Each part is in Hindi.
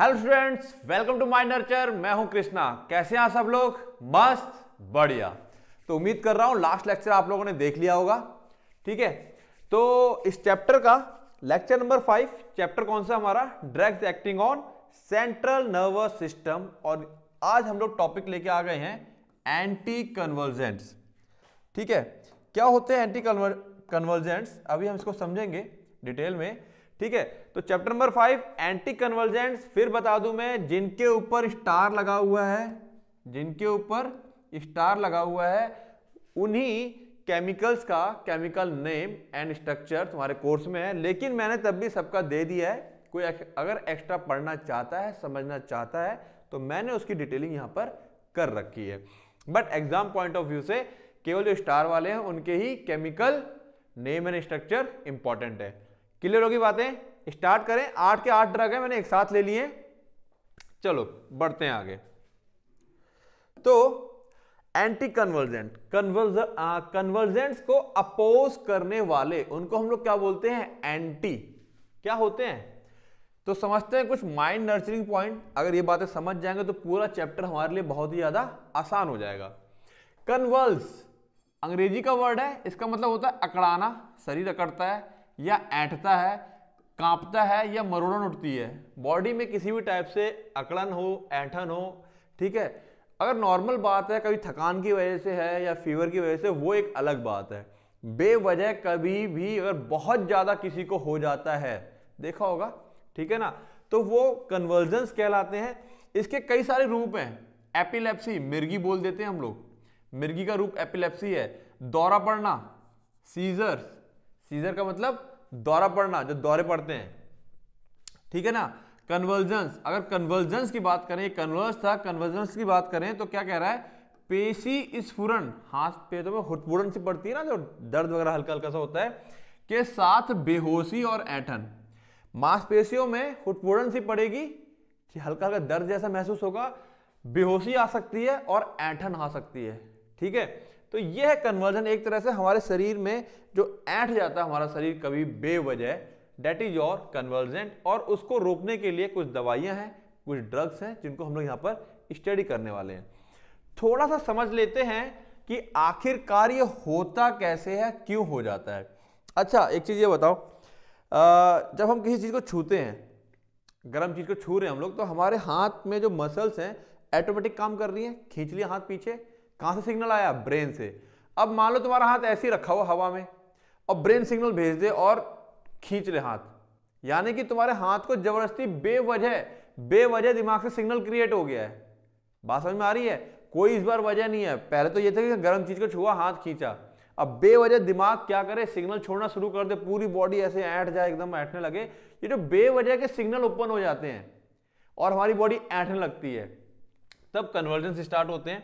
hello students welcome to my nurture मैं हूं कृष्णा कैसे हैं सब लोग मस्त बढ़िया तो उम्मीद कर रहा हूं लास्ट लेक्चर आप लोगों ने देख लिया होगा ठीक है तो इस चैप्टर का लेक्चर नंबर फाइव चैप्टर कौन सा हमारा drugs acting on central nervous system और आज हम लोग टॉपिक लेके आ गए हैं एंटी कन्वर्जेंट्स ठीक है क्या होते हैं एंटी कन्वर्जेंट्स अभी हम इसको समझेंगे डिटेल में ठीक है तो chapter number five anticonvulsants फिर बता दूं मैं जिनके ऊपर स्टार लगा हुआ है जिनके ऊपर स्टार लगा हुआ है उन्हीं केमिकल्स का केमिकल नेम एंड स्ट्रक्चर तुम्हारे कोर्स में है लेकिन मैंने तब भी सबका दे दिया है कोई अगर एक्स्ट्रा पढ़ना चाहता है समझना चाहता है तो मैंने उसकी डिटेलिंग यहां पर कर रखी है but exam point of view से केवल जो स्टार वाले हैं उनके ही chemical name and structure important है क्लियर होगी बातें स्टार्ट करें आठ के आठ ड्रग है मैंने एक साथ ले लिए चलो बढ़ते हैं आगे तो एंटी कन्वर्जेंट कन्वर्ज कन्वर्जेंट्स को अपोज करने वाले उनको हम लोग क्या बोलते हैं एंटी क्या होते हैं तो समझते हैं कुछ माइंड नर्चरिंग पॉइंट अगर ये बातें समझ जाएंगे तो पूरा चैप्टर हमारे लिए बहुत ही ज्यादा आसान हो जाएगा कन्वर्स अंग्रेजी का वर्ड है इसका मतलब होता है अकड़ाना शरीर अकड़ता है या ऐंठता है कांपता है या मरोड़न उठती है बॉडी में किसी भी टाइप से अकड़न हो ऐठन हो ठीक है अगर नॉर्मल बात है कभी थकान की वजह से है या फीवर की वजह से वो एक अलग बात है बेवजह कभी भी अगर बहुत ज़्यादा किसी को हो जाता है देखा होगा ठीक है ना तो वो कन्वर्जेंस कहलाते हैं इसके कई सारे रूप हैं एपिलेप्सी मिर्गी बोल देते हैं हम लोग मिर्गी का रूप एपिलेप्सी है दौरा पड़ना सीजर सीजर का मतलब दौरा पड़ना जो दौरे पड़ते हैं ठीक है ना कन्वर्जेंस अगर कन्वर्जेंस की बात करें कन्वर्स था कन्वर्जेंस की बात करें तो क्या कह रहा है पेशी फुरन हाथ पेटों में हुटपुरन से पड़ती है ना जो दर्द वगैरह हल्का हल्का सा होता है के साथ बेहोशी और ऐठन मांसपेशियों में हुटपुरन सी पड़ेगी कि हल्का हल्का दर्द जैसा महसूस होगा बेहोशी आ सकती है और ऐठन आ सकती है ठीक है तो यह कन्वर्जन एक तरह से हमारे शरीर में जो ऐठ जाता है हमारा शरीर कभी बेवजह डेट इज योर कन्वर्जेंट और उसको रोकने के लिए कुछ दवाइयाँ हैं कुछ ड्रग्स हैं जिनको हम लोग यहाँ पर स्टडी करने वाले हैं थोड़ा सा समझ लेते हैं कि आखिरकार ये होता कैसे है क्यों हो जाता है अच्छा एक चीज़ ये बताओ जब हम किसी चीज़ को छूते हैं गर्म चीज़ को छू रहे हैं हम लोग तो हमारे हाथ में जो मसल्स हैं ऑटोमेटिक काम कर रही हैं खींच लिया हाथ पीछे कहाँ से सिग्नल आया ब्रेन से अब मान लो तुम्हारा हाथ ऐसे ही रखा हो हवा में और ब्रेन सिग्नल भेज दे और खींच ले हाथ यानी कि तुम्हारे हाथ को जबरदस्ती बेवजह बेवजह दिमाग से सिग्नल क्रिएट हो गया है बात समझ में आ रही है कोई इस बार वजह नहीं है पहले तो ये था कि गर्म चीज को छुआ हाथ खींचा अब बेवजह दिमाग क्या करे सिग्नल छोड़ना शुरू कर दे पूरी बॉडी ऐसे ऐठ जाए एकदम ऐठने लगे ये जो बेवजह के सिग्नल ओपन हो जाते हैं और हमारी बॉडी ऐठने लगती है तब कन्वर्जेंस स्टार्ट होते हैं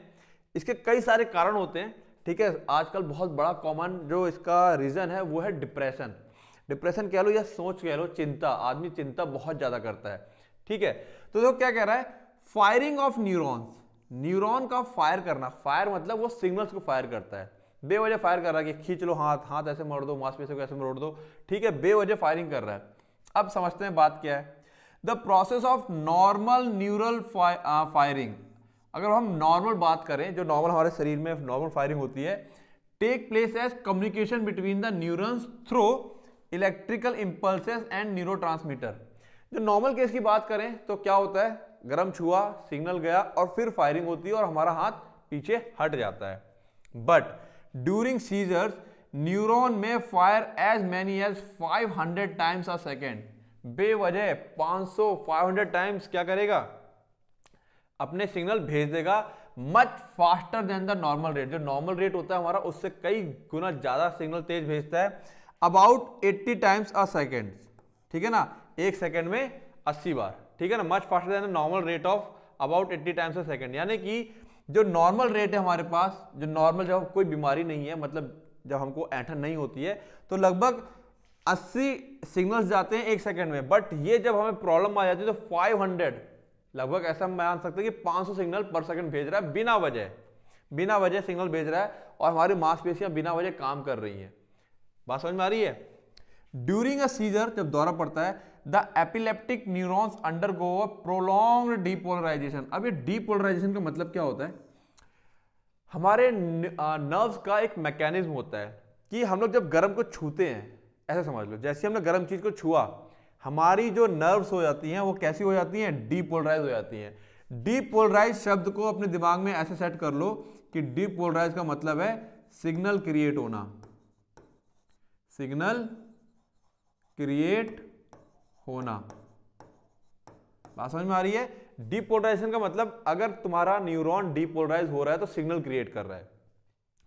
इसके कई सारे कारण होते हैं ठीक है आजकल बहुत बड़ा कॉमन जो इसका रीज़न है वो है डिप्रेशन डिप्रेशन कह लो या सोच कह लो चिंता आदमी चिंता बहुत ज़्यादा करता है ठीक है तो देखो तो क्या कह रहा है फायरिंग ऑफ न्यूरॉन्स न्यूरॉन का फायर करना फायर मतलब वो सिग्नल्स को फायर करता है बेवजह फायर कर रहा है कि खींच लो हाथ हाथ ऐसे मोड़ दो मांसपेशी को ऐसे मोड़ दो ठीक है बेवजह फायरिंग कर रहा है अब समझते हैं बात क्या है the process of normal neural firing अगर हम नॉर्मल बात करें जो नॉर्मल हमारे शरीर में नॉर्मल फायरिंग होती है take place as communication between the neurons through electrical impulses and neuro जो नॉर्मल केस की बात करें तो क्या होता है गर्म छुआ सिग्नल गया और फिर फायरिंग होती है और हमारा हाथ पीछे हट जाता है बट ड्यूरिंग सीजर्स न्यूरोन में fire as many as 500 times a second बेवजह 500 500 टाइम्स क्या करेगा अपने सिग्नल भेज देगा much faster than the normal rate जो नॉर्मल रेट होता है हमारा उससे कई गुना ज़्यादा सिग्नल तेज भेजता है अबाउट 80 टाइम्स अ सेकेंड ठीक है ना एक सेकेंड में 80 बार ठीक है ना much faster than the normal rate of about 80 times a second यानी कि जो नॉर्मल रेट है हमारे पास जो नॉर्मल जब कोई बीमारी नहीं है मतलब जब हमको ऐठन नहीं होती है तो लगभग 80 सिग्नल्स जाते हैं एक सेकेंड में बट ये जब हमें प्रॉब्लम आ जाती है तो 500 लगभग ऐसा मान सकते हैं कि 500 सिग्नल पर सेकंड भेज रहा है बिना वजह बिना वजह सिग्नल भेज रहा है और हमारी मांसपेशियां बिना वजह काम कर रही हैं बात समझ में आ रही है ड्यूरिंग अ सीजर जब दौरा पड़ता है the epileptic neurons undergo a prolong depolarization अब ये डीपोलराइजेशन का मतलब क्या होता है हमारे नर्व्स का एक मैकेनिज्म होता है कि हम लोग जब गर्म को छूते हैं ऐसा समझ लो जैसे हमने गर्म चीज़ को छुआ हमारी जो नर्व्स हो जाती हैं वो कैसी हो जाती हैं डीपोलराइज हो जाती हैं डीपोलराइज शब्द को अपने दिमाग में ऐसे सेट कर लो कि डीपोलराइज का मतलब है सिग्नल क्रिएट होना सिग्नल क्रिएट होना बात समझ में आ रही है डीपोलराइजेशन का मतलब अगर तुम्हारा न्यूरॉन डीपोलराइज हो रहा है तो सिग्नल क्रिएट कर रहा है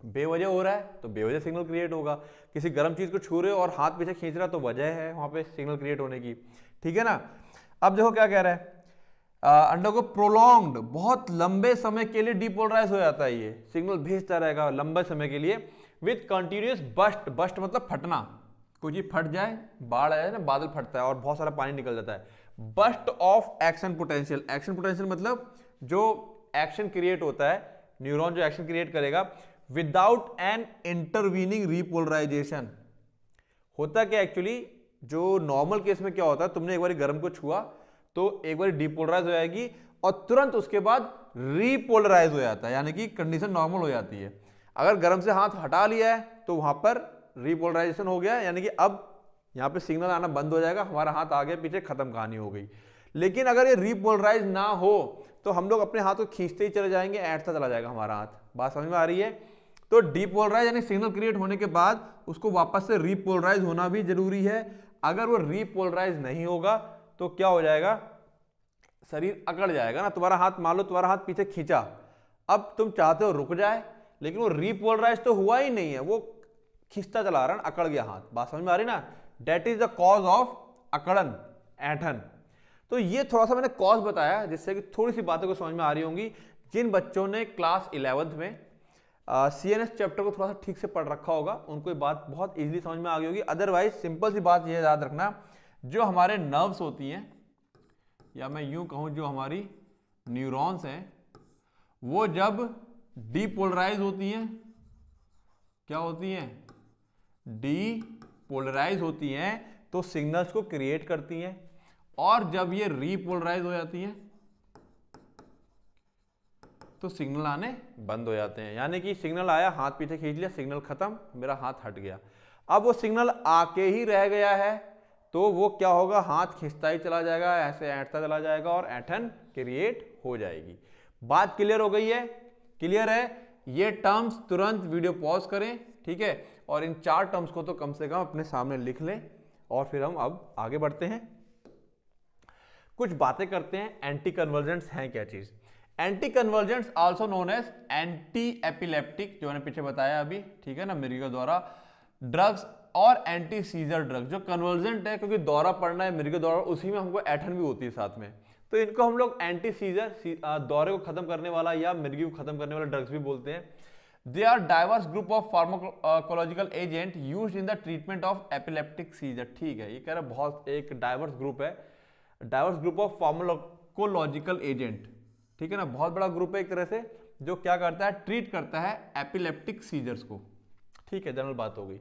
बेवजह हो रहा है तो बेवजह सिग्नल क्रिएट होगा किसी गर्म चीज़ को छू रहे हो और हाथ पीछे खींच रहा है तो वजह है वहाँ पे सिग्नल क्रिएट होने की ठीक है ना अब देखो क्या कह रहा है अंडर को प्रोलॉन्ग्ड बहुत लंबे समय के लिए डिपोलराइज हो जाता है ये सिग्नल भेजता रहेगा लंबे समय के लिए विथ कंटिन्यूस बस्ट बस्ट मतलब फटना कुछ ही फट जाए बाढ़ आ जाए ना बादल फटता है और बहुत सारा पानी निकल जाता है burst of action potential action potential मतलब जो एक्शन क्रिएट होता है न्यूरॉन जो एक्शन क्रिएट करेगा विदाउट एन इंटरवीनिंग रिपोलराइजेशन होता क्या एक्चुअली जो नॉर्मल केस में क्या होता है तुमने एक बार गर्म को छुआ तो एक बार डिपोलराइज हो जाएगी और तुरंत उसके बाद रिपोलराइज हो जाता है यानी कि कंडीशन नॉर्मल हो जाती है अगर गर्म से हाथ हटा लिया है तो वहां पर रिपोलराइजेशन हो गया यानी कि अब यहां पे सिग्नल आना बंद हो जाएगा हमारा हाथ आगे पीछे खत्म कहानी हो गई लेकिन अगर ये रिपोलराइज ना हो तो हम लोग अपने हाथ को खींचते ही चले जाएंगे ऐट चला जाएगा हमारा हाथ बात समझ में आ रही है तो डीपोलराइज यानी सिग्नल क्रिएट होने के बाद उसको वापस से रीपोलराइज होना भी जरूरी है अगर वो रीपोलराइज नहीं होगा तो क्या हो जाएगा शरीर अकड़ जाएगा ना तुम्हारा हाथ मान लो तुम्हारा हाथ पीछे खींचा अब तुम चाहते हो रुक जाए लेकिन वो रीपोलराइज तो हुआ ही नहीं है वो खींचता चला रहा अकड़ गया हाथ बात समझ में आ रही ना that is the cause of अकड़न ऐठन तो ये थोड़ा सा मैंने कॉज बताया जिससे कि थोड़ी सी बातों को समझ में आ रही होंगी जिन बच्चों ने क्लास इलेवंथ में सी एन एस चैप्टर को थोड़ा सा ठीक से पढ़ रखा होगा उनको ये बात बहुत ईजिली समझ में आ गई होगी अदरवाइज सिंपल सी बात यह याद रखना जो हमारे नर्व्स होती हैं या मैं यूं कहूँ जो हमारी न्यूरॉन्स हैं वो जब डीपोलराइज होती हैं क्या होती हैं डीपोलराइज होती हैं तो सिग्नल्स को क्रिएट करती हैं और जब ये रीपोलराइज हो जाती हैं तो सिग्नल आने बंद हो जाते हैं यानी कि सिग्नल आया हाथ पीछे खींच लिया सिग्नल ख़त्म मेरा हाथ हट गया अब वो सिग्नल आके ही रह गया है तो वो क्या होगा हाथ खींचता ही चला जाएगा ऐसे ऐंठता चला जाएगा और ऐठन क्रिएट हो जाएगी बात क्लियर हो गई है क्लियर है ये टर्म्स तुरंत वीडियो पॉज करें ठीक है और इन चार टर्म्स को तो कम से कम अपने सामने लिख लें और फिर हम अब आगे बढ़ते हैं कुछ बातें करते हैं एंटी कन्वर्जेंट्स हैं क्या चीज़ anticonvulsant also known as antiepileptic जो मैंने पीछे बताया अभी ठीक है ना मिर्गी द्वारा ड्रग्स और एंटी सीजर ड्रग्स जो कन्वर्जेंट है क्योंकि दौरा पड़ना है मृग द्वारा उसी में हमको एठन भी होती है साथ में तो इनको हम लोग एंटी सीजर दौरे को खत्म करने वाला या मिर्गी को खत्म करने वाला ड्रग्स भी बोलते हैं they are diverse group of pharmacological agent use in the treatment of epileptic seizure ठीक है ये कह रहा बहुत एक डाइवर्स ग्रुप है diverse group of pharmacological agent ठीक है ना बहुत बड़ा ग्रुप है एक तरह से जो क्या करता है ट्रीट करता है एपिलेप्टिक सीजर्स को ठीक है जनरल बात हो गई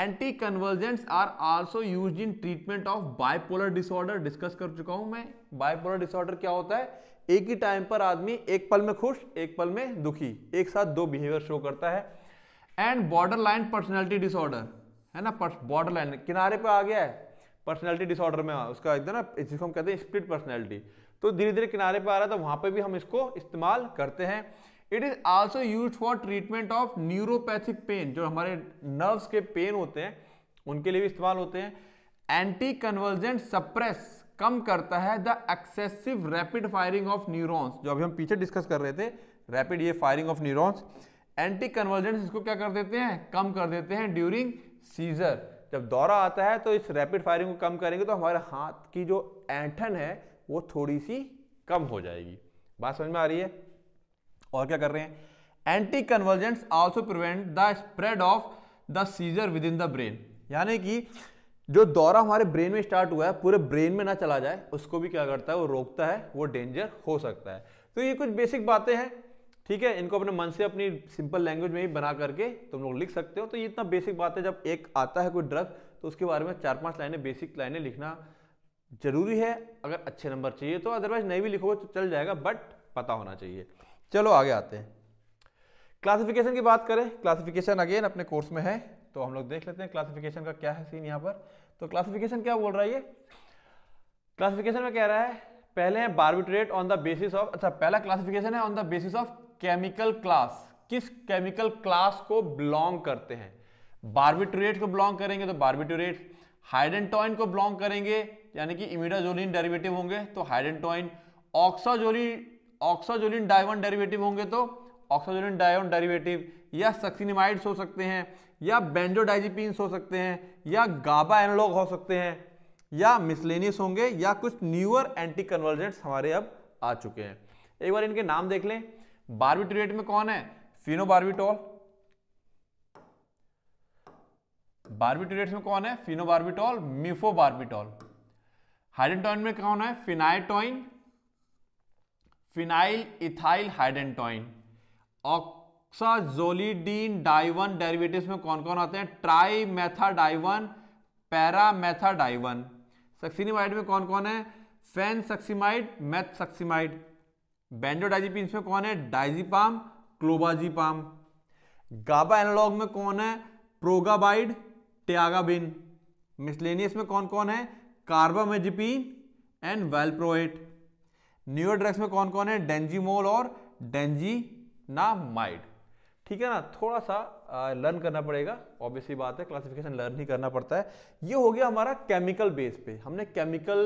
anticonvulsants are also use in treatment of bipolar disorder discuss कर चुका हूं मैं बाइपोलर डिसऑर्डर क्या होता है एक ही टाइम पर आदमी एक पल में खुश एक पल में दुखी एक साथ दो बिहेवियर शो करता है and borderline personality disorder है ना बॉर्डर लाइन किनारे पर आ गया है पर्सनैलिटी डिसऑर्डर में उसका एकदम ना जिसको हम कहते हैं स्प्लिट पर्सनैलिटी तो धीरे धीरे किनारे पर आ रहा है तो वहाँ पर भी हम इसको इस्तेमाल करते हैं it is also use for treatment of neuropathic pain जो हमारे नर्व्स के पेन होते हैं उनके लिए भी इस्तेमाल होते हैं एंटी कन्वर्जेंट सप्रेस कम करता है the excessive rapid firing of neurons जो अभी हम पीछे डिस्कस कर रहे थे रैपिड ये firing of neurons anticonvulsant इसको क्या कर देते हैं कम कर देते हैं ड्यूरिंग सीजर जब दौरा आता है तो इस रैपिड फायरिंग को कम करेंगे तो हमारे हाथ की जो एंठन है वो थोड़ी सी कम हो जाएगी बात समझ में आ रही है और क्या कर रहे हैं anticonvulsants also prevent the spread of the seizure within the brain यानी कि जो दौरा हमारे ब्रेन में स्टार्ट हुआ है पूरे ब्रेन में ना चला जाए उसको भी क्या करता है वो रोकता है वो डेंजर हो सकता है तो ये कुछ बेसिक बातें हैं ठीक है इनको अपने मन से अपनी सिंपल लैंग्वेज में ही बना करके तुम लोग लिख सकते हो तो ये इतना बेसिक बात है जब एक आता है कोई ड्रग तो उसके बारे में चार पांच लाइनें बेसिक लाइनें लिखना जरूरी है अगर अच्छे नंबर चाहिए तो अदरवाइज नहीं भी लिखोगे तो चल जाएगा बट पता होना चाहिए चलो आगे आते हैं क्लासिफिकेशन की बात करें क्लासिफिकेशन अगेन अपने कोर्स में है तो हम लोग देख लेते हैं क्लासिफिकेशन का क्या है सीन यहाँ पर तो क्लासिफिकेशन क्या बोल रहा है ये क्लासिफिकेशन में कह रहा है पहले है barbiturate on the basis of अच्छा पहला क्लासिफिकेशन है on the basis of chemical class किस केमिकल क्लास को बिलोंग करते हैं बार्बिट्रेट को बिलोंग करेंगे तो बार्बिट्रेट हाइडेंटॉइन को बिलोंग करेंगे यानी कि इमिडाजोलिन डेरिवेटिव होंगे तो हाइडेंटोइन ऑक्साजोलिन ऑक्साजोलिन डायवन डेरिवेटिव होंगे तो ऑक्साजोलिन डायवन डेरिवेटिव या सक्सिनिमाइड्स हो सकते हैं या बेंजोडाइजिपिन हो सकते हैं या गाबा एनालॉग हो सकते हैं या मिसलेनियस होंगे या कुछ न्यूअर एंटी कन्वर्जेंट्स हमारे अब आ चुके हैं एक बार इनके नाम देख लें बार्बिट्रेट में कौन है फिनोबार्बिटॉल बार्बिट्रेट्स में कौन है फिनोबार्बिटॉल मिफोबार्बिटॉल हाइडेंटॉइन में क्या होना है phenytoin phenyl ethyl hydantoin oxazolidinedione derivatives में कौन कौन आते हैं ट्राई मेथाडाइवन पैरामेथाडाइवन सक्सिनिमाइड में कौन कौन है फेन सक्सीमाइड मैथ सक्सीमाइड बेंजोडाइजीपीन्स में कौन है डाइजीपाम क्लोबाजीपाम गाबा एनालॉग में कौन है प्रोगाबाइड ट्यागाबिन मिसलेनियस में कौन कौन है carbamazepine and valproate newer drugs में कौन कौन है डेंजीमोल और डेंजीनामाइड ठीक है ना थोड़ा सा लर्न करना पड़ेगा ऑब्वियसली बात है क्लासिफिकेशन लर्न ही करना पड़ता है ये हो गया हमारा केमिकल बेस पे हमने केमिकल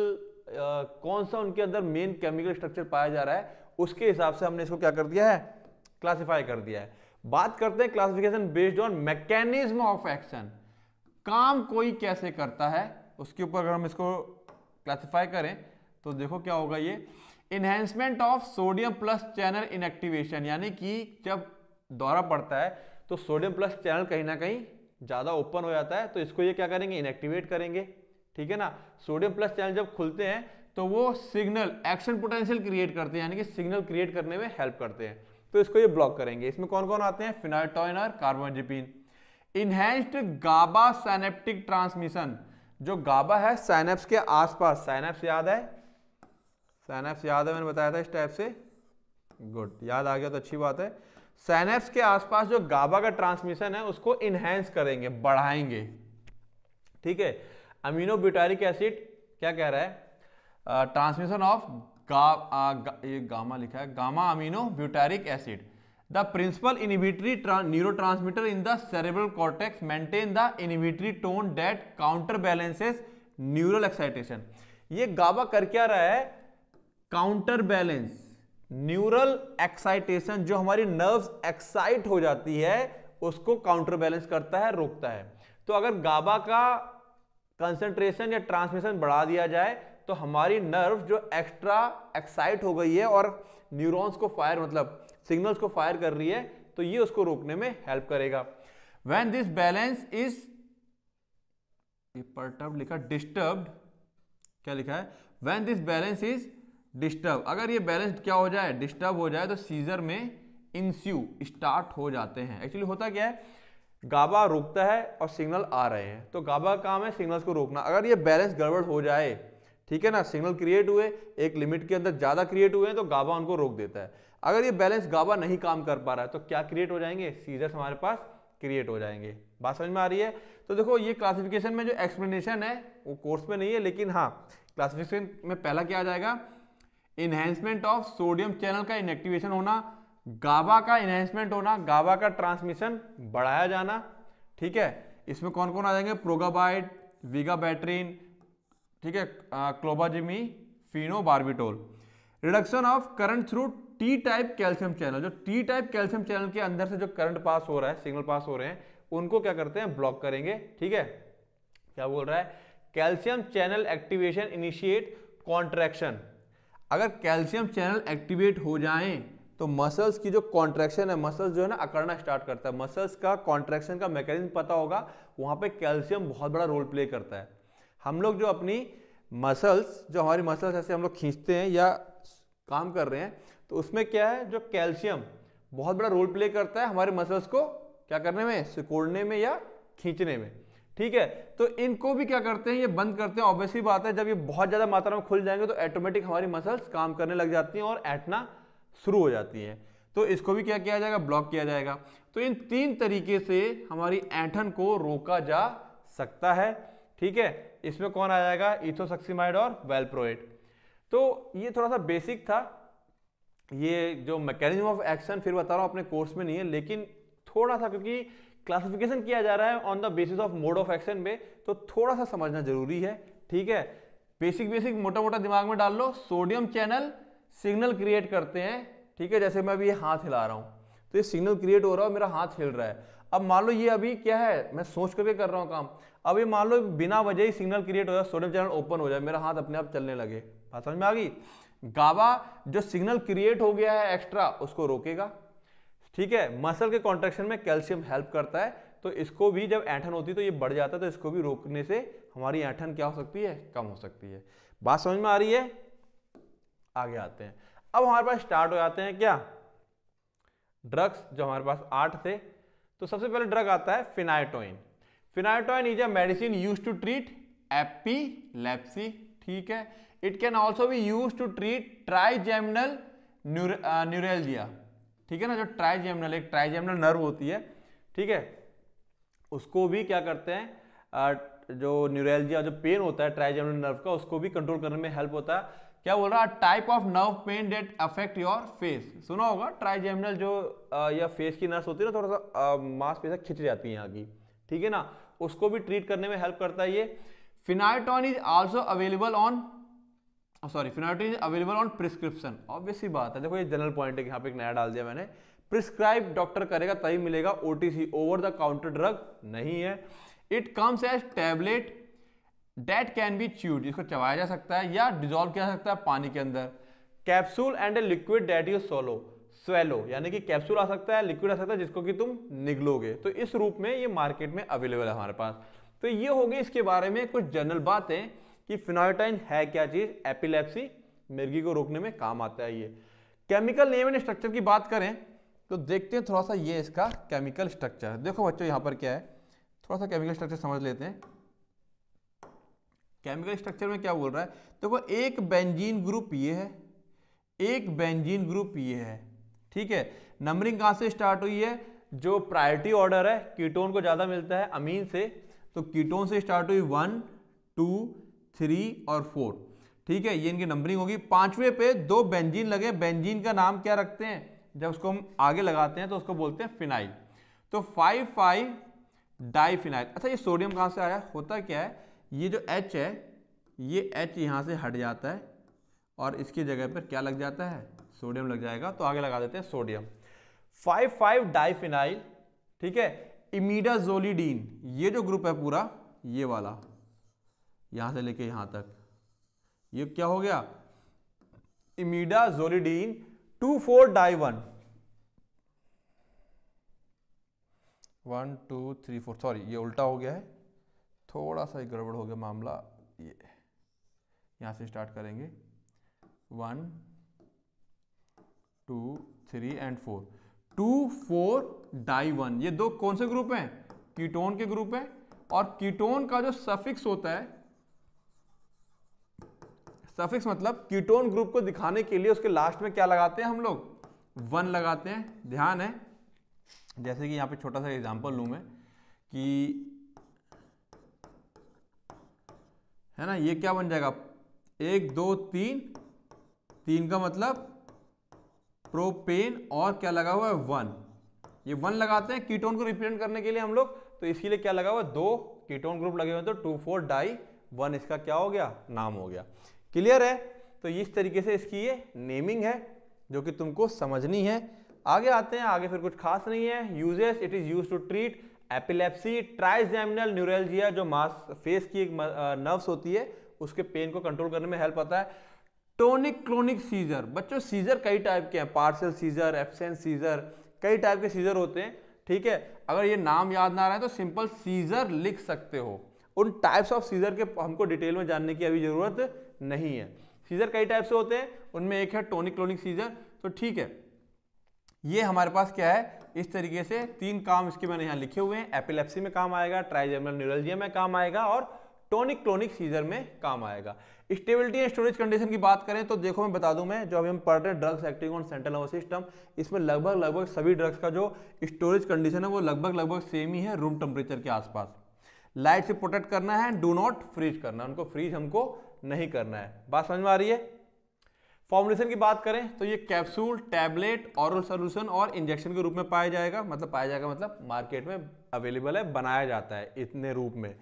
कौन सा उनके अंदर मेन केमिकल स्ट्रक्चर पाया जा रहा है उसके हिसाब से हमने इसको क्या कर दिया है क्लासिफाई कर दिया है बात करते हैं classification based on mechanism of action काम कोई कैसे करता है उसके ऊपर अगर हम इसको क्लासीफाई करें तो देखो क्या होगा ये enhancement of sodium plus channel inactivation यानी कि जब दौरा पड़ता है तो सोडियम प्लस चैनल कहीं ना कहीं ज़्यादा ओपन हो जाता है तो इसको ये क्या करेंगे इनएक्टिवेट करेंगे ठीक है ना सोडियम प्लस चैनल जब खुलते हैं तो वो सिग्नल एक्शन पोटेंशियल क्रिएट करते हैं यानी कि सिग्नल क्रिएट करने में हेल्प करते हैं तो इसको ये ब्लॉक करेंगे इसमें कौन कौन आते हैं फिनाइटोइन और carbamazepine enhanced GABA synaptic transmission जो गाबा है साइनेप्स के आसपास साइनेप्स याद है साइनेप्स याद है मैंने बताया था इस टाइप से गुड याद आ गया तो अच्छी बात है साइनेप्स के आसपास जो गाबा का ट्रांसमिशन है उसको इनहेंस करेंगे बढ़ाएंगे ठीक है अमीनो ब्यूटारिक एसिड क्या कह रहा है ट्रांसमिशन ऑफ गा, गा ये गामा लिखा है gamma amino butyric acid principal The neurotransmitter in the cerebral cortex maintain the the tone that counterbalances neural excitation ये गाबा कर क्या रहा है काउंटर बैलेंस न्यूरल एक्साइटेशन जो हमारी नर्व्स एक्साइट हो जाती है उसको काउंटर बैलेंस करता है रोकता है तो अगर गाबा का कंसंट्रेशन या ट्रांसमिशन बढ़ा दिया जाए तो हमारी नर्व जो एक्स्ट्रा एक्साइट हो गई है और न्यूरॉन्स को फायर मतलब सिग्नल्स को फायर कर रही है तो ये उसको रोकने में हेल्प करेगा when this balance is perturb लिखा डिस्टर्ब्ड क्या लिखा है when this balance is disturb अगर ये बैलेंस क्या हो जाए डिस्टर्ब हो जाए तो सीजर में इंस्यू स्टार्ट हो जाते हैं एक्चुअली होता क्या है गाबा रोकता है और सिग्नल आ रहे हैं तो गाबा काम है सिग्नल्स को रोकना अगर ये बैलेंस गड़बड़ हो जाए ठीक है ना सिग्नल क्रिएट हुए एक लिमिट के अंदर ज़्यादा क्रिएट हुए हैं तो गाबा उनको रोक देता है अगर ये बैलेंस गाबा नहीं काम कर पा रहा है तो क्या क्रिएट हो जाएंगे सीजर्स हमारे पास क्रिएट हो जाएंगे बात समझ में आ रही है तो देखो ये क्लासिफिकेशन में जो एक्सप्लेनेशन है वो कोर्स में नहीं है लेकिन हाँ क्लासिफिकेशन में पहला क्या आ जाएगा इन्हेंसमेंट ऑफ सोडियम चैनल का इनएक्टिवेशन होना गाबा का इन्हेंसमेंट होना गाबा का ट्रांसमिशन बढ़ाया जाना ठीक है इसमें कौन कौन आ जाएंगे प्रोगाबाइट वीगा बैटरीन ठीक है clobazam phenobarbital reduction of current through T type calcium channel जो टी टाइप कैल्शियम चैनल के अंदर से जो करंट पास हो रहा है सिग्नल पास हो रहे हैं उनको क्या करते हैं ब्लॉक करेंगे ठीक है क्या बोल रहा है calcium channel activation initiate contraction अगर कैल्शियम चैनल एक्टिवेट हो जाए तो मसल्स की जो कॉन्ट्रैक्शन है मसल्स जो है ना अकड़ना स्टार्ट करता है मसल्स का कॉन्ट्रैक्शन का मैकेनिज्म पता होगा वहां पे कैल्शियम बहुत बड़ा रोल प्ले करता है हम लोग जो अपनी मसल्स जो हमारी मसल्स ऐसे हम लोग खींचते हैं या काम कर रहे हैं तो उसमें क्या है जो कैल्शियम बहुत बड़ा रोल प्ले करता है हमारे मसल्स को क्या करने में सिकोड़ने में या खींचने में ठीक है तो इनको भी क्या करते हैं ये बंद करते हैं ऑब्वियसली बात है जब ये बहुत ज़्यादा मात्रा में खुल जाएंगे तो ऑटोमेटिक हमारी मसल्स काम करने लग जाती हैं और ऐटना शुरू हो जाती है तो इसको भी क्या किया जाएगा ब्लॉक किया जाएगा तो इन तीन तरीके से हमारी ऐठन को रोका जा सकता है ठीक है इसमें कौन आ जाएगा इथोसक्सीमाइड और वेल्प्रोएट तो ये थोड़ा सा बेसिक था ये जो मैकेनिज्म ऑफ एक्शन फिर बता रहा हूँ अपने कोर्स में नहीं है लेकिन थोड़ा सा क्योंकि क्लासिफिकेशन किया जा रहा है on the basis of mode of action में तो थोड़ा सा समझना जरूरी है ठीक है बेसिक बेसिक मोटा मोटा दिमाग में डाल लो सोडियम चैनल सिग्नल क्रिएट करते हैं ठीक है जैसे मैं अभी ये हाथ हिला रहा हूँ तो ये सिग्नल क्रिएट हो रहा है मेरा हाथ हिल रहा है अब मान लो ये अभी क्या है मैं सोच करके कर रहा हूँ काम अब ये मान लो बिना वजह ही सिग्नल क्रिएट हो जाए सोडियम चैनल ओपन हो जाए मेरा हाथ अपने आप चलने लगे बात समझ में आ गई गाबा जो सिग्नल क्रिएट हो गया है एक्स्ट्रा उसको रोकेगा ठीक है मसल के कॉन्ट्रेक्शन में कैल्शियम हेल्प करता है तो इसको भी जब ऐठन होती है तो ये बढ़ जाता है तो इसको भी रोकने से हमारी ऐठन क्या हो सकती है कम हो सकती है बात समझ में आ रही है आगे आते हैं अब हमारे पास स्टार्ट हो जाते हैं क्या ड्रग्स जो हमारे पास आठ थे तो सबसे पहले ड्रग आता है phenytoin phenytoin is a medicine use to treat epilepsy ठीक है it can also be use to treat trigeminal neuralgia ठीक है ना जो ट्राइजेमनल एक ट्राइजेमनल नर्व होती है ठीक है उसको भी क्या करते हैं जो न्यूरेलजिया जो पेन होता है ट्राइजेमनल नर्व का उसको भी कंट्रोल करने में हेल्प होता है क्या बोल रहा है type of nerve pain that affect your face सुना होगा ट्राइजेमनल जो या फेस की नर्स होती है ना थोड़ा सा मांस खिंच जाती है यहाँ की ठीक है ना उसको भी ट्रीट करने में हेल्प करता है ये phenytoin is also available on sorry phenytoin is available on prescription obviously बात है देखो ये जनरल पॉइंट है यहाँ पे एक नया डाल दिया मैंने प्रिस्क्राइब डॉक्टर करेगा तभी मिलेगा o over the counter drug नहीं है it comes as tablet that can be chewed इसको चबाया जा सकता है या डिजोल्व किया जा सकता है पानी के अंदर capsule and a liquid that you solo swallow यानी कि कैप्सूल आ सकता है लिक्विड आ सकता है जिसको कि तुम निगलोगे तो इस रूप में ये मार्केट में अवेलेबल है हमारे पास तो ये होगी इसके बारे में कुछ जनरल बातें कि फिनोटाइन है क्या चीज एपिलेप्सी मिर्गी को रोकने में काम आता है ये केमिकल नेम एंड स्ट्रक्चर की बात करें तो देखते हैं थोड़ा सा ये इसका केमिकल स्ट्रक्चर देखो बच्चों यहां पर क्या है थोड़ा सा केमिकल स्ट्रक्चर समझ लेते हैं केमिकल स्ट्रक्चर में क्या बोल रहा है देखो तो एक बेंजीन ग्रुप ये है एक बेंजीन ग्रुप ये है ठीक है नंबरिंग कहां से स्टार्ट हुई है जो प्रायोरिटी ऑर्डर है कीटोन को ज़्यादा मिलता है अमीन से तो कीटोन से स्टार्ट हुई वन टू थ्री और फोर ठीक है ये इनकी नंबरिंग होगी पांचवे पे दो बेंजीन लगे बेंजीन का नाम क्या रखते हैं जब उसको हम आगे लगाते हैं तो उसको बोलते हैं फिनाइल तो फाइव फाइव डाईफिनाइल अच्छा ये सोडियम कहाँ से आया होता क्या है ये जो एच है ये एच यहाँ से हट जाता है और इसकी जगह पर क्या लग जाता है सोडियम लग जाएगा तो आगे लगा देते हैं सोडियम फाइव फाइव डाईफिनाइल ठीक है इमीडाजोलीडीन ये जो ग्रुप है पूरा ये वाला यहां से लेके यहां तक ये क्या हो गया imidazolidine two four di one one two three four sorry ये उल्टा हो गया है थोड़ा सा गड़बड़ हो गया मामला ये यहां से स्टार्ट करेंगे one two three and four two four di one ये दो कौन से ग्रुप हैं कीटोन के ग्रुप हैं और कीटोन का जो सफिक्स होता है सफिक्स मतलब कीटोन ग्रुप को दिखाने के लिए उसके लास्ट में क्या लगाते हैं हम लोग वन लगाते हैं ध्यान है जैसे कि यहाँ पे छोटा सा एग्जांपल लू मैं कि है ना ये क्या बन जाएगा एक दो तीन तीन का मतलब प्रोपेन और क्या लगा हुआ है वन ये वन लगाते हैं कीटोन को रिप्रेजेंट करने के लिए हम लोग तो इसके लिए क्या लगा हुआ है दो कीटोन ग्रुप लगे हुए तो टू फोर डाई वन इसका क्या हो गया नाम हो गया क्लियर है तो इस तरीके से इसकी ये नेमिंग है जो कि तुमको समझनी है आगे आते हैं आगे फिर कुछ खास नहीं है uses it is use to treat epilepsy trigeminal neuralgia जो मास फेस की एक नर्व्स uh, होती है उसके पेन को कंट्रोल करने में हेल्प आता है टोनिक क्लोनिक सीजर बच्चों सीजर कई टाइप के हैं पार्सल सीजर एब्सेंस सीजर कई टाइप के सीजर होते हैं ठीक है अगर ये नाम याद ना रहा है तो सिंपल सीजर लिख सकते हो उन टाइप्स ऑफ सीजर के हमको डिटेल में जानने की अभी ज़रूरत नहीं है सीजर कई टाइप से होते हैं उनमें एक है टोनिक क्लोनिक सीजर तो ठीक है ये हमारे पास क्या है इस तरीके से तीन काम इसके मैंने यहाँ लिखे हुए हैं एपिलेप्सी में काम आएगा ट्राइजेमल न्यूरलजिया में काम आएगा और टोनिक क्लोनिक सीजर में काम आएगा स्टेबिलिटी एंड स्टोरेज कंडीशन की बात करें तो देखो मैं बता दूं मैं जो अभी हम पढ़ रहे हैं drugs acting on central nervous system इसमें लगभग लगभग सभी ड्रग्स का जो स्टोरेज कंडीशन है वो लगभग लगभग सेम ही है रूम टेम्परेचर के आसपास लाइट से प्रोटेक्ट करना है डू नॉट फ्रीज करना उनको फ्रीज हमको नहीं करना है बात समझ में आ रही है फॉर्मुलेशन की बात करें तो ये कैप्सूल टैबलेट औरल सोल्यूशन और इंजेक्शन के रूप में पाया जाएगा मतलब पाया जाएगा मतलब मार्केट में अवेलेबल है बनाया जाता है इतने रूप में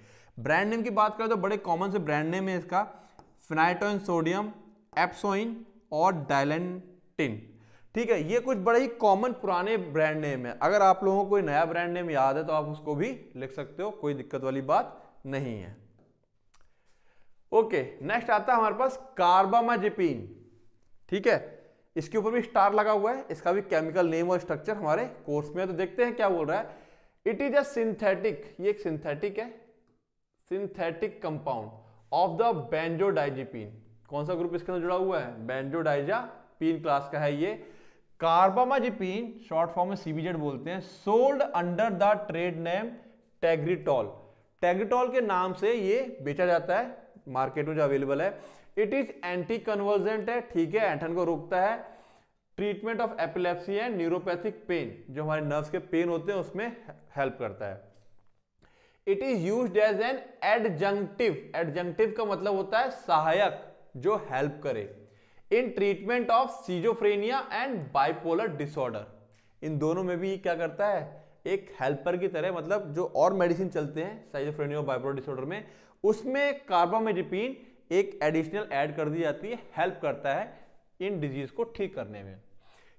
ब्रांड नेम की बात करें तो बड़े कॉमन से ब्रांड नेम है इसका फिनाइटोइन सोडियम एप्सोइन और डायलेंटिन ठीक है ये कुछ बड़े ही कॉमन पुराने ब्रांड नेम है अगर आप लोगों को कोई नया ब्रांड नेम याद है तो आप उसको भी लिख सकते हो कोई दिक्कत वाली बात नहीं है ओके नेक्स्ट आता है हमारे पास कार्बामाजिपिन ठीक है इसके ऊपर भी स्टार लगा हुआ है इसका भी केमिकल नेम और स्ट्रक्चर हमारे कोर्स में है तो देखते हैं क्या बोल रहा है इट इज अ सिंथेटिक ये एक सिंथेटिक है synthetic compound of the benzodiazepine कौन सा ग्रुप इसके अंदर जुड़ा हुआ है बेंजोडाइजा पीन क्लास का है ये कार्बामाजिपिन शॉर्ट फॉर्म में सीबीजेड बोलते हैं sold under the trade name Tegretol Tegretol के नाम से ये बेचा जाता है मार्केट में जो अवेलेबल है इट इज एंटी कन्वर्जेंट है ठीक है एंठन को रोकता है treatment of epilepsy and neuropathic pain जो हमारे नर्व्स के पेन होते हैं उसमें हेल्प करता है it is use as an adjunctive adjunctive का मतलब होता है सहायक जो हेल्प करे in treatment of schizophrenia and bipolar disorder इन दोनों में भी क्या करता है एक हेल्पर की तरह मतलब जो और मेडिसिन चलते हैं साइजोफ्रेनिया और बाइपोलर डिसऑर्डर में उसमें कार्बामेडिपिन एक एडिशनल ऐड कर दी जाती है हेल्प करता है इन डिजीज को ठीक करने में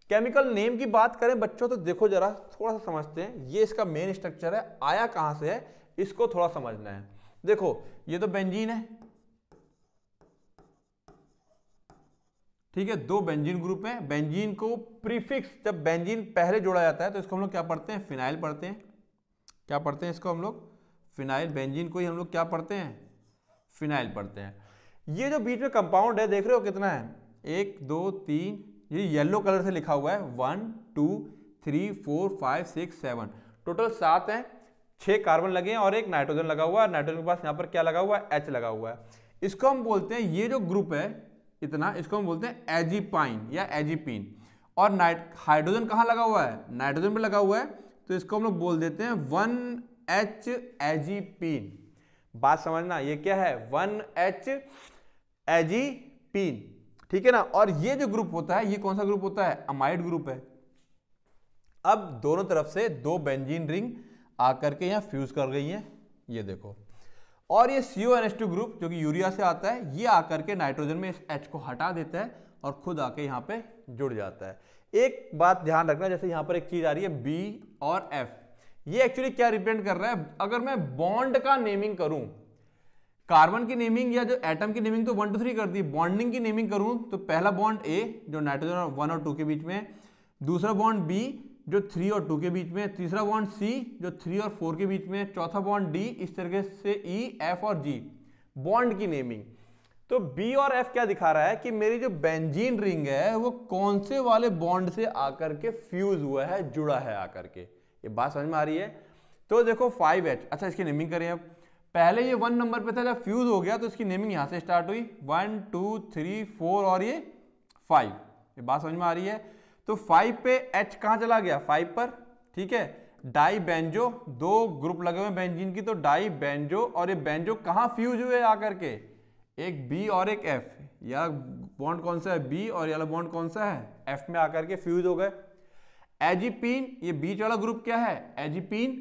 केमिकल नेम की बात करें बच्चों तो देखो जरा थोड़ा सा समझते हैं ये इसका मेन स्ट्रक्चर है आया कहाँ से है इसको थोड़ा समझना है देखो ये तो बेंजीन है ठीक है दो बेंजीन ग्रुप हैं बेंजीन को प्रीफिक्स जब बेंजीन पहले जोड़ा जाता है तो इसको हम लोग क्या पढ़ते हैं फिनाइल पढ़ते हैं क्या पढ़ते हैं इसको हम लोग फिनाइल बेंजीन को ही हम लोग क्या पढ़ते हैं फिनाइल पढ़ते हैं ये जो बीच में कंपाउंड है देख रहे हो कितना है एक दो तीन ये येलो कलर से लिखा हुआ है one two three four five six seven total सात हैं छः कार्बन लगे हैं और एक नाइट्रोजन लगा हुआ है नाइट्रोजन के पास यहाँ पर क्या लगा हुआ है एच लगा हुआ है इसको हम बोलते हैं ये जो ग्रुप है इतना इसको हम बोलते हैं एजीपाइन या एजीपिन और नाइट हाइड्रोजन कहाँ लगा हुआ है नाइट्रोजन पे लगा हुआ है तो इसको हम लोग बोल देते हैं वन एच एजीपिन बात समझना ये क्या है वन एच एजीपिन ठीक है ना और ये जो ग्रुप होता है ये कौन सा ग्रुप होता है अमाइड ग्रुप है अब दोनों तरफ से दो बेंजीन रिंग आकर के यहाँ फ्यूज कर गई हैं ये देखो और ये सी ओ ग्रुप जो कि यूरिया से आता है ये आकर के नाइट्रोजन में इस एच को हटा देता है और खुद आके यहाँ पे जुड़ जाता है एक बात ध्यान रखना जैसे यहाँ पर एक चीज़ आ रही है बी और एफ ये एक्चुअली क्या रिप्रेजेंट कर रहा है अगर मैं बॉन्ड का नेमिंग करूं कार्बन की नेमिंग या जो एटम की नेमिंग तो वन टू थ्री कर दी बॉन्डिंग की नेमिंग करूं तो पहला बॉन्ड ए जो नाइट्रोजन वन और टू के बीच में दूसरा बॉन्ड बी जो थ्री और टू के बीच में है तीसरा बॉन्ड सी जो थ्री और फोर के बीच में है चौथा बॉन्ड डी इस तरीके से ई e, एफ और जी बॉन्ड की नेमिंग तो बी और एफ क्या दिखा रहा है कि मेरी जो बेंजीन रिंग है वो कौन से वाले बॉन्ड से आकर के फ्यूज हुआ है जुड़ा है आकर के ये बात समझ में आ रही है तो देखो फाइव एच अच्छा इसकी नेमिंग करें अब पहले ये वन नंबर पे था जब फ्यूज हो गया तो इसकी नेमिंग यहां से स्टार्ट हुई वन टू थ्री फोर और ये फाइव ये बात समझ में आ रही है तो फाइव पे एच कहां चला गया फाइव पर ठीक है डाई बेंजो दो ग्रुप लगे हुए बेंजीन की तो डाई बेंजो और ये बेंजो कहां फ्यूज हुए आकर के एक बी और एक एफ यह बॉन्ड कौन सा है बी और यह बॉन्ड कौन सा है एफ में आकर के फ्यूज हो गए एजीपीन ये बीच वाला ग्रुप क्या है एजीपीन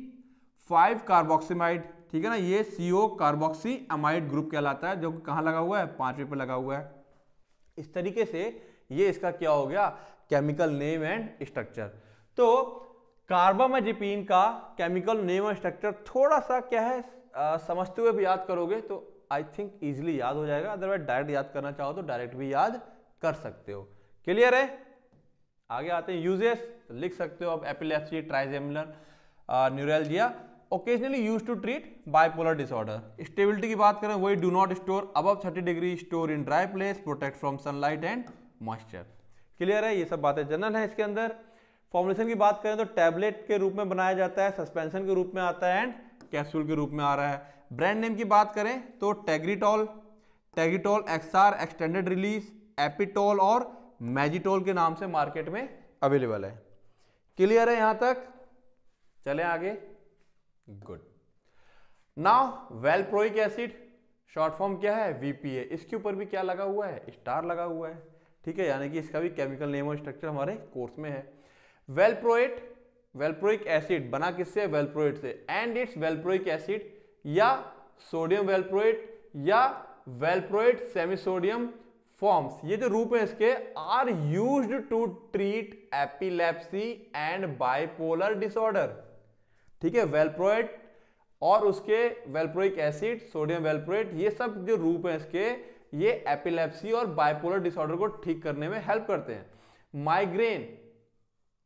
फाइव कार्बोक्सीमाइड ठीक है ना ये सीओ कार्बोक्सी अमाइड ग्रुप कहलाता है जो कहां लगा हुआ है पांचवे पर लगा हुआ है इस तरीके से ये इसका क्या हो गया केमिकल नेम एंड स्ट्रक्चर तो कार्बामाजेपीन का केमिकल नेम और स्ट्रक्चर थोड़ा सा क्या है समझते हुए भी याद करोगे तो आई थिंक ईजिली याद हो जाएगा अदरवाइज डायरेक्ट याद करना चाहो तो डायरेक्ट भी याद कर सकते हो क्लियर है आगे आते हैं यूजेस लिख सकते हो आप epilepsy trigeminal neuralgia occasionally use to treat bipolar disorder stability की बात करें वही do not store above thirty degree store in dry place protect from sunlight and moisture clear है ये सब बातें जनरल है इसके अंदर फॉर्मुलेशन की बात करें तो टैबलेट के रूप में बनाया जाता है सस्पेंशन के रूप में आता है एंड कैप्सूल के रूप में आ रहा है ब्रांड नेम की बात करें तो Tegretol Tegretol XR extended release Epitol और मैजिटॉल के नाम से मार्केट में अवेलेबल है क्लियर है यहां तक चले आगे good now valproic acid short form क्या है वीपीए इसके ऊपर भी क्या लगा हुआ है स्टार लगा हुआ है ठीक है यानी कि इसका भी केमिकल नेम और स्ट्रक्चर हमारे कोर्स में है वेलप्रोएट वेलप्रोइक एसिड बना किससे वेलप्रोएट से एंड इट्स वेलप्रोइक एसिड या सोडियम वेलप्रोएट या वेलप्रोएट सेमिसोडियम फॉर्म्स ये जो रूप है इसके are use to treat epilepsy and bipolar disorder ठीक है वेलप्रोएट और उसके वेलप्रोइक एसिड सोडियम वेलप्रोएट ये सब जो रूप है इसके ये एपिलेप्सी और बाइपोलर डिसऑर्डर को ठीक करने में हेल्प करते हैं माइग्रेन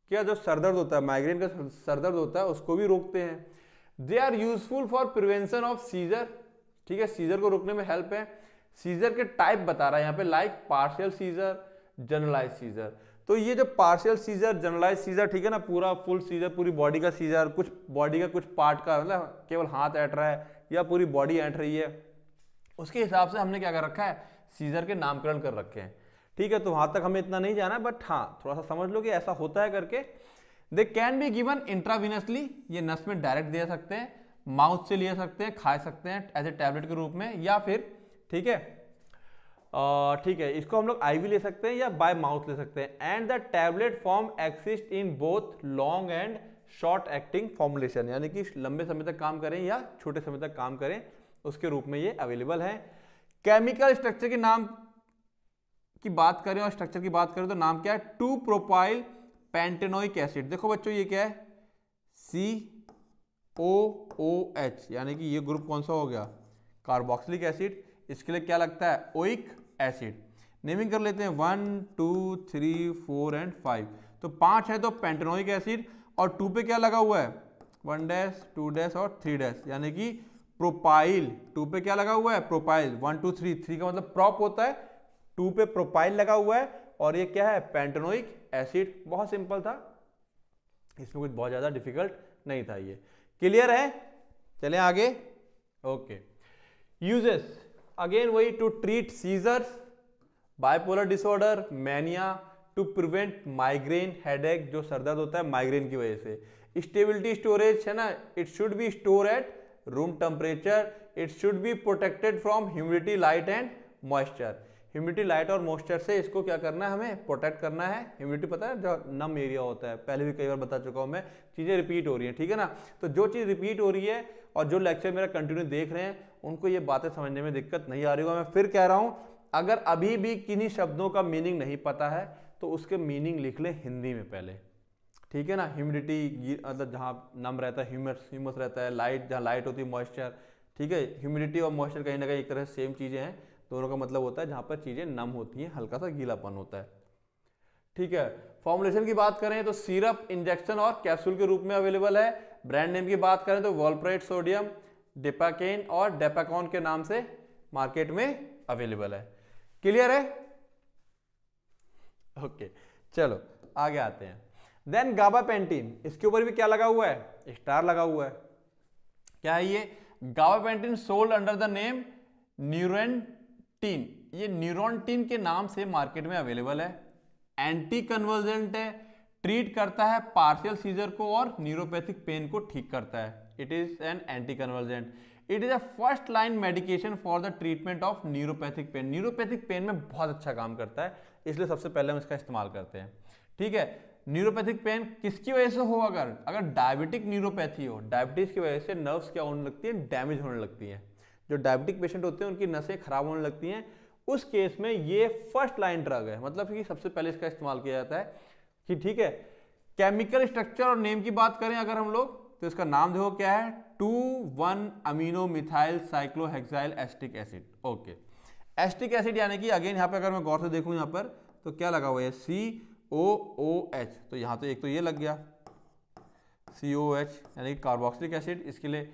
क्या जो सरदर्द होता है माइग्रेन का सरदर्द होता है उसको भी रोकते हैं they are useful for prevention of seizure ठीक है सीजर को रोकने में हेल्प है सीजर के टाइप बता रहा है यहाँ पे like partial seizure generalize seizure तो ये जो पार्शियल सीजर जनरलाइज सीजर ठीक है ना पूरा फुल सीजर पूरी बॉडी का सीजर कुछ बॉडी का कुछ पार्ट का मतलब केवल हाथ ऐट रहा है या पूरी बॉडी ऐट रही है उसके हिसाब से हमने क्या कर रखा है सीजर के नामकरण कर रखे हैं ठीक है तो वहां तक हमें इतना नहीं जाना बट हाँ थोड़ा सा समझ लो कि ऐसा होता है करके they can be given intravenously ये नस में डायरेक्ट दे सकते हैं माउथ से ले सकते हैं खा सकते हैं एज ए टैबलेट के रूप में या फिर ठीक है ठीक है इसको हम लोग आईवी ले सकते हैं या बाय माउथ ले सकते हैं and the tablet form exist in both long and short acting formulation यानी कि लंबे समय तक काम करें या छोटे समय तक काम करें उसके रूप में ये अवेलेबल है केमिकल स्ट्रक्चर के नाम की बात करें और स्ट्रक्चर की बात करें तो नाम क्या है टू प्रोपाइल पेंटेनोइक एसिड देखो बच्चों ये क्या है सी ओ ओ एच यानी कि ये ग्रुप कौन सा हो गया कार्बोक्सिलिक एसिड इसके लिए क्या लगता है ओइक एसिड नेमिंग कर लेते हैं one two three four and five तो पांच है तो पेंटेनोइक एसिड और टू पे क्या लगा हुआ है वन डैश टू डैश और थ्री डैश यानी कि प्रोपाइल टू पे क्या लगा हुआ है propyl one two three three का मतलब प्रॉप होता है टू पे प्रोपाइल लगा हुआ है और ये क्या है पेंटोनोइक एसिड बहुत सिंपल था इसमें कुछ बहुत ज़्यादा डिफिकल्ट नहीं था ये क्लियर है चले आगे ओके यूजेस अगेन वही to treat seizures bipolar disorder mania to prevent migraine headache जो सरदर्द होता है माइग्रेन की वजह से स्टेबिलिटी स्टोरेज है ना it should be store at room temperature it should be protected from humidity light and moisture humidity light और मॉइस्चर से इसको क्या करना है हमें प्रोटेक्ट करना है ह्यूमिडिटी पता है जो नम एरिया होता है पहले भी कई बार बता चुका हूँ मैं चीज़ें रिपीट हो रही हैं ठीक है ना तो जो चीज़ रिपीट हो रही है और जो लेक्चर मेरा कंटिन्यू देख रहे हैं उनको ये बातें समझने में दिक्कत नहीं आ रही होगा मैं फिर कह रहा हूँ अगर अभी भी किन्हीं शब्दों का मीनिंग नहीं पता है तो उसके मीनिंग लिख लें हिंदी में पहले ठीक है ना ह्यूमिडिटी मतलब जहाँ नम रहता है ह्यूमस ह्यूमस रहता है लाइट जहाँ लाइट होती है मॉइस्चर ठीक है ह्यूमिडिटी और मॉइस्चर कहीं ना कहीं एक तरह से सेम चीज़ें हैं दोनों का मतलब होता है जहाँ पर चीज़ें नम होती हैं हल्का सा गीलापन होता है ठीक है फॉर्मुलेशन की बात करें तो सिरप इंजेक्शन और कैप्सूल के रूप में अवेलेबल है ब्रांड नेम की बात करें तो वॉलप्रेट सोडियम डेपाकेन और डेपाकॉन के नाम से मार्केट में अवेलेबल है क्लियर है ओके चलो आगे आते हैं देन गाबापेंटिन इसके ऊपर भी क्या लगा हुआ है स्टार लगा हुआ है क्या है ये gabapentin sold under the name Neurontin ये न्यूरोनटीन के नाम से मार्केट में अवेलेबल है एंटी कन्वर्जेंट है ट्रीट करता है पार्शियल सीजर को और न्यूरोपैथिक पेन को ठीक करता है it is an anti convergent it is a first line medication for the treatment of neuropathic pain neuropathic pain में बहुत अच्छा काम करता है इसलिए सबसे पहले हम इसका इस्तेमाल करते हैं ठीक है न्यूरोपैथिक पेन किसकी वजह से हो अगर अगर डायबिटिक न्यूरोपैथी हो डायबिटीज की वजह से नर्व्स क्या होने लगती हैं डैमेज होने लगती हैं जो डायबिटिक पेशेंट होते हैं उनकी नसें खराब होने लगती हैं उस केस में ये फर्स्ट लाइन ड्रग है मतलब कि सबसे पहले इसका इस्तेमाल किया जाता है कि ठीक है केमिकल स्ट्रक्चर और नेम की बात करें अगर हम लोग तो इसका नाम देखो क्या है two one amino methyl cyclohexyl acetic acid okay acetic acid यानी कि अगेन यहाँ पे अगर मैं गौर से देखूँ यहाँ पर तो क्या लगा हुआ है सी ओ ओ एच तो यहाँ तो एक तो ये लग गया सी ओ एच यानी कि कार्बोक्सिलिक एसिड इसके लिए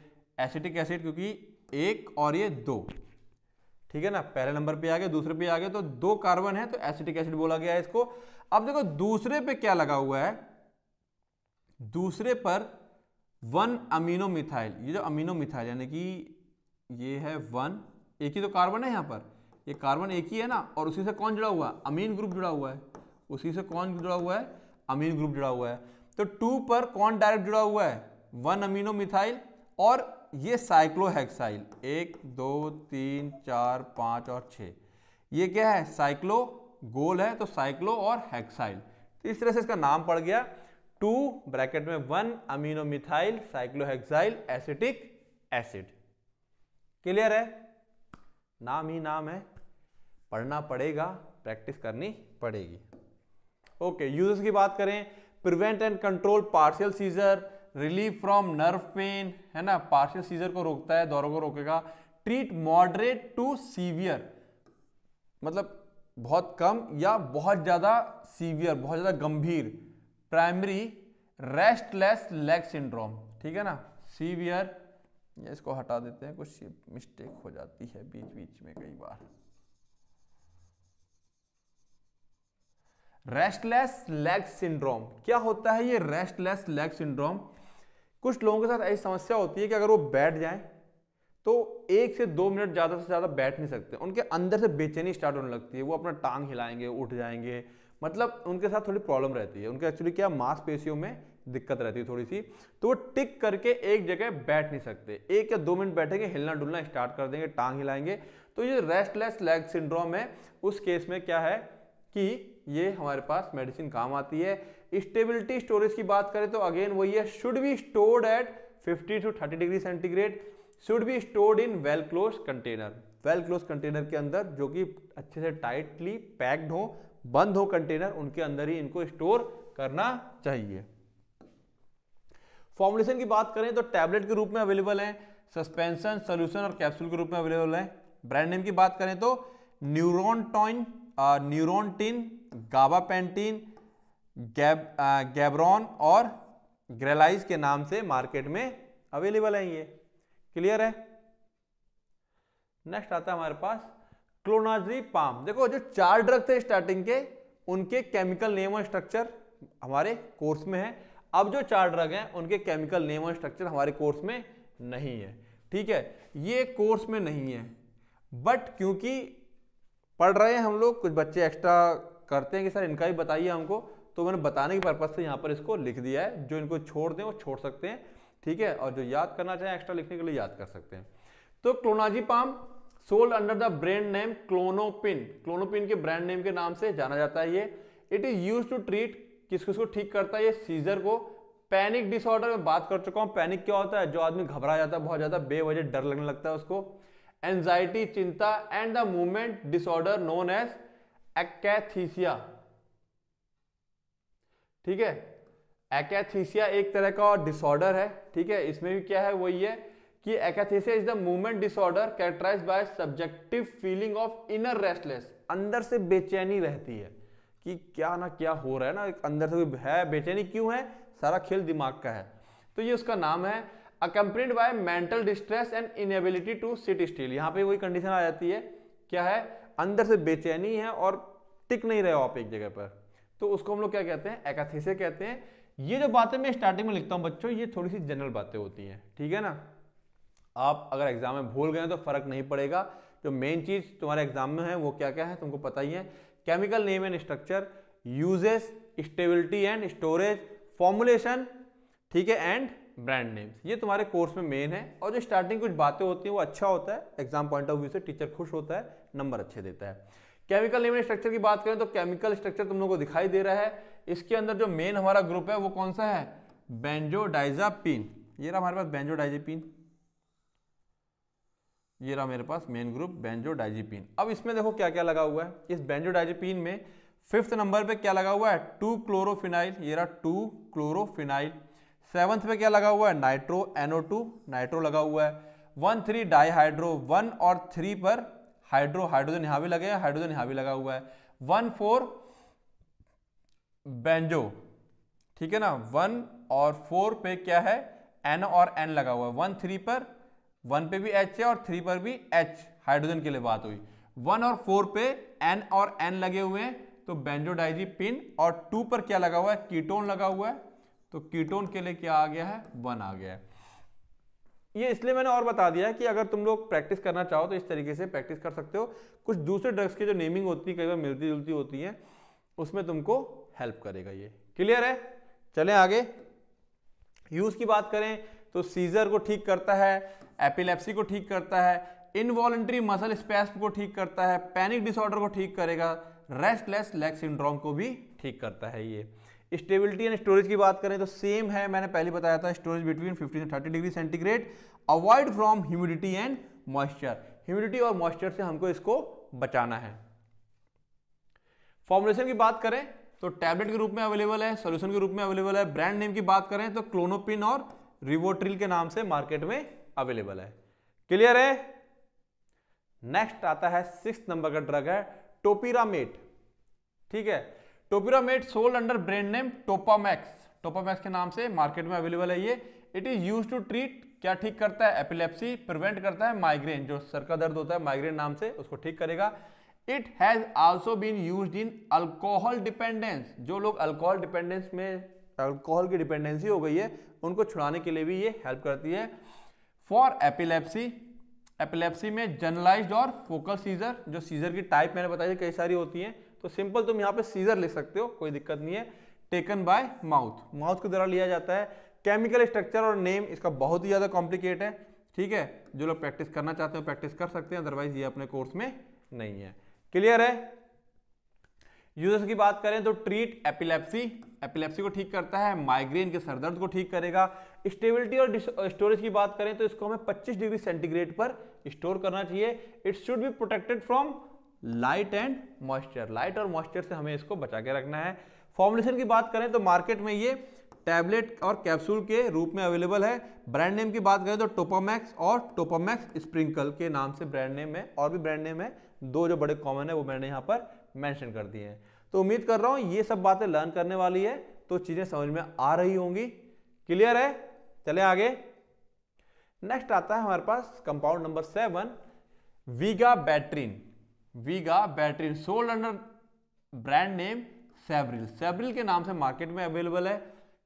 एसिटिक एसिड क्योंकि एक और ये दो ठीक है ना पहले नंबर पे आ गए दूसरे पे आ गए तो दो कार्बन है तो एसिटिक एसिड बोला गया है इसको अब देखो दूसरे पे क्या लगा हुआ है दूसरे पर वन अमीनो मिथाइल ये जो अमीनो मिथाइल यानी कि ये है वन एक ही तो कार्बन है यहां पर ये कार्बन एक ही है ना और उसी से कौन जुड़ा हुआ है अमीन ग्रुप जुड़ा हुआ है उसी से कौन जुड़ा हुआ है अमीन ग्रुप जुड़ा हुआ है तो टू पर कौन डायरेक्ट जुड़ा हुआ है वन अमीनो मिथाइल और ये साइक्लोहेक्साइल एक दो तीन चार पाँच और छः ये क्या है साइक्लो गोल है तो साइक्लो और हेक्साइल तो इस तरह से इसका नाम पड़ गया टू ब्रैकेट में one amino methyl cyclohexyl acetic acid clear है नाम ही नाम है पढ़ना पड़ेगा प्रैक्टिस करनी पड़ेगी ओके यूजेस की बात करें prevent and control partial seizure relief from nerve pain है ना पार्शियल सीजर को रोकता है दौरों को रोकेगा ट्रीट मॉडरेट टू सीवियर मतलब बहुत कम या बहुत ज़्यादा सीवियर बहुत ज़्यादा गंभीर प्राइमरी रेस्टलेस लेग सिंड्रोम ठीक है ना सीवियर इसको हटा देते हैं कुछ मिस्टेक हो जाती है बीच बीच में कई बार रेस्टलेस लेग सिंड्रोम क्या होता है ये रेस्टलेस लेग सिंड्रोम कुछ लोगों के साथ ऐसी समस्या होती है कि अगर वो बैठ जाए तो एक से दो मिनट ज़्यादा से ज़्यादा बैठ नहीं सकते उनके अंदर से बेचैनी स्टार्ट होने लगती है वो अपना टांग हिलाएंगे उठ जाएंगे मतलब उनके साथ थोड़ी प्रॉब्लम रहती है उनके एक्चुअली क्या मांसपेशियों में दिक्कत रहती है थोड़ी सी तो वो टिक करके एक जगह बैठ नहीं सकते एक या दो मिनट बैठेंगे हिलना डुलना स्टार्ट कर देंगे टांग हिलाएंगे तो ये रेस्टलेस लेग सिंड्रोम है उस केस में क्या है कि ये हमारे पास मेडिसिन काम आती है स्टेबिलिटी स्टोरेज की बात करें तो अगेन वही है should be stored at 50 to 30 degree centigrade should be stored in well close container well close container के अंदर जो कि अच्छे से टाइटली पैक्ड हो बंद हो कंटेनर उनके अंदर ही इनको स्टोर करना चाहिए फॉर्मुलेशन की बात करें तो टैबलेट के रूप में अवेलेबल है सस्पेंशन सोल्यूशन और कैप्सूल के रूप में अवेलेबल है ब्रांड नेम की बात करें तो न्यूरोन टॉइन न्यूरोन गाबापेंटिन गैब गैब्रॉन और ग्रेलाइज के नाम से मार्केट में अवेलेबल है ये क्लियर है नेक्स्ट आता है हमारे पास क्लोनाजी पाम देखो जो चार ड्रग थे स्टार्टिंग के उनके केमिकल नेम और स्ट्रक्चर हमारे कोर्स में है अब जो चार ड्रग हैं उनके केमिकल नेम और स्ट्रक्चर हमारे कोर्स में नहीं है ठीक है ये कोर्स में नहीं है बट क्योंकि पढ़ रहे हैं हम लोग कुछ बच्चे एक्स्ट्रा करते हैं कि सर इनका भी बताइए हमको तो मैंने बताने के पर्पज़ से यहाँ पर इसको लिख दिया है जो इनको छोड़ दें वो छोड़ सकते हैं ठीक है और जो याद करना चाहें एक्स्ट्रा लिखने के लिए याद कर सकते हैं तो clonazepam sold under the brand name Klonopin Klonopin के ब्रांड नेम के नाम से जाना जाता है ये it is use to treat किस किसको ठीक करता है ये सीजर को पैनिक डिसऑर्डर में बात कर चुका हूँ पैनिक क्या होता है जो आदमी घबरा जाता है बहुत ज़्यादा बेवजह डर लगने लगता है उसको एंजाइटी चिंता and the movement disorder known as acathisia ठीक है एकेथीसिया एक तरह का डिसऑर्डर है ठीक है इसमें भी क्या है वही है कि akathisia is the movement disorder characterize by subjective feeling of inner restless अंदर से बेचैनी रहती है कि क्या ना क्या हो रहा है ना अंदर से है बेचैनी क्यों है सारा खेल दिमाग का है तो ये उसका नाम है accompanied by mental distress and inability to sit still यहाँ पे वही कंडीशन आ जाती है क्या है अंदर से बेचैनी है और टिक नहीं रहे हो आप एक जगह पर तो उसको हम लोग क्या कहते हैं एकाथीसे कहते हैं ये जो बातें मैं स्टार्टिंग में लिखता हूँ बच्चों ये थोड़ी सी जनरल बातें होती हैं ठीक है ना आप अगर एग्जाम में भूल गए तो फर्क नहीं पड़ेगा जो मेन चीज़ तुम्हारे एग्जाम में है वो क्या क्या है तुमको पता ही है chemical name and structure uses stability and storage formulation ठीक है एंड ब्रांड नेम्स ये तुम्हारे कोर्स में मेन है और जो स्टार्टिंग कुछ बातें होती हैं वो अच्छा होता है एग्जाम पॉइंट ऑफ व्यू से टीचर खुश होता है नंबर अच्छे देता है केमिकल नेम स्ट्रक्चर की बात करें तो केमिकल स्ट्रक्चर तुम लोग को दिखाई दे रहा है इसके अंदर जो मेन हमारा ग्रुप है वो कौन सा है बेंजोडाइजापीन ये रहा हमारे पास बेंजोडाइजेपीन ये रहा मेरे पास मेन ग्रुप बेंजोडाइजेपीन अब इसमें देखो क्या क्या लगा हुआ है इस बेंजोडाइजेपीन में फिफ्थ नंबर पे क्या लगा हुआ है टू क्लोरोफिनाइल ये रहा टू क्लोरोफिनाइल सेवंथ में क्या लगा हुआ है नाइट्रो एनओ टू नाइट्रो लगा हुआ है वन थ्री डाईहाइड्रो वन और थ्री पर हाइड्रो हाइड्रोजन यहां भी लगे हैं हाइड्रोजन यहां भी लगा हुआ है वन फोर बेंजो ठीक है ना वन और फोर पे क्या है एन और एन लगा हुआ है वन थ्री पर वन पे भी एच है और थ्री पर भी एच हाइड्रोजन के लिए बात हुई वन और फोर पे एन और एन लगे हुए हैं तो बेंजोडाइजी पिन और टू पर क्या लगा हुआ है कीटोन लगा हुआ है तो कीटोन के लिए क्या आ गया है वन आ गया है ये इसलिए मैंने और बता दिया कि अगर तुम लोग प्रैक्टिस करना चाहो तो इस तरीके से प्रैक्टिस कर सकते हो कुछ दूसरे ड्रग्स की जो नेमिंग होती है कई बार मिलती जुलती होती है उसमें तुमको हेल्प करेगा ये क्लियर है चलें आगे यूज़ की बात करें तो सीजर को ठीक करता है एपिलेप्सी को ठीक करता है इनवॉलेंट्री मसल स्पैस्म को ठीक करता है पैनिक डिसऑर्डर को ठीक करेगा रेस्टलेस लेग सिंड्रोम को भी ठीक करता है ये स्टेबिलिटी एंड स्टोरेज की बात करें तो सेम है मैंने पहले बताया था स्टोरेज बिटवीन 15 से 30 degree centigrade avoid from humidity and moisture humidity और मॉइस्चर से हमको इसको बचाना है फॉर्मुलेशन की बात करें तो टैबलेट के रूप में अवेलेबल है सोल्यूशन के रूप में अवेलेबल है ब्रांड नेम की बात करें तो क्लोनोपिन और रिवोट्रिल के नाम से मार्केट में अवेलेबल है क्लियर है नेक्स्ट आता है सिक्स नंबर का ड्रग है टोपीरामेट ठीक है topiramate sold under brand name Topamax Topamax के नाम से मार्केट में अवेलेबल है ये it is use to treat क्या ठीक करता है एपिलेप्सी प्रिवेंट करता है माइग्रेन जो सर का दर्द होता है माइग्रेन नाम से उसको ठीक करेगा it has also been use in alcohol dependence जो लोग अल्कोहल डिपेंडेंस में अल्कोहल की डिपेंडेंसी हो गई है उनको छुड़ाने के लिए भी ये हेल्प करती है फॉर एपिलेप्सी एपिलेप्सी में जनरलाइज्ड और फोकल सीजर जो सीजर की टाइप मैंने बताई कई सारी होती हैं तो सिंपल तुम यहाँ पे सीजर ले सकते हो कोई दिक्कत नहीं है टेकन बाय माउथ माउथ के द्वारा लिया जाता है केमिकल स्ट्रक्चर और नेम इसका बहुत ही ज़्यादा कॉम्प्लिकेट है ठीक है जो लोग प्रैक्टिस करना चाहते हो प्रैक्टिस कर सकते हैं अदरवाइज ये अपने कोर्स में नहीं है क्लियर है यूजर्स की बात करें तो ट्रीट एपिलेप्सी एपिलेप्सी को ठीक करता है माइग्रेन के सरदर्द को ठीक करेगा स्टेबिलिटी और स्टोरेज की बात करें तो इसको हमें 25 डिग्री सेंटीग्रेड पर स्टोर करना चाहिए it should be protected from light and moisture light और मॉइस्चर से हमें इसको बचा के रखना है फॉर्मुलेशन की बात करें तो मार्केट में ये टैबलेट और कैप्सूल के रूप में अवेलेबल है ब्रांड नेम की बात करें तो टोपामैक्स और टोपामैक्स स्प्रिंकल के नाम से ब्रांड नेम है और भी ब्रांड नेम है दो जो बड़े कॉमन है वो मैंने यहाँ पर मैंशन कर दिए हैं तो उम्मीद कर रहा हूँ ये सब बातें लर्न करने वाली है तो चीज़ें समझ में आ रही होंगी क्लियर है चले आगे नेक्स्ट आता है हमारे पास compound number seven vigabatrin vigabatrin sold under brand name Sabril Sabril के नाम से मार्केट में अवेलेबल है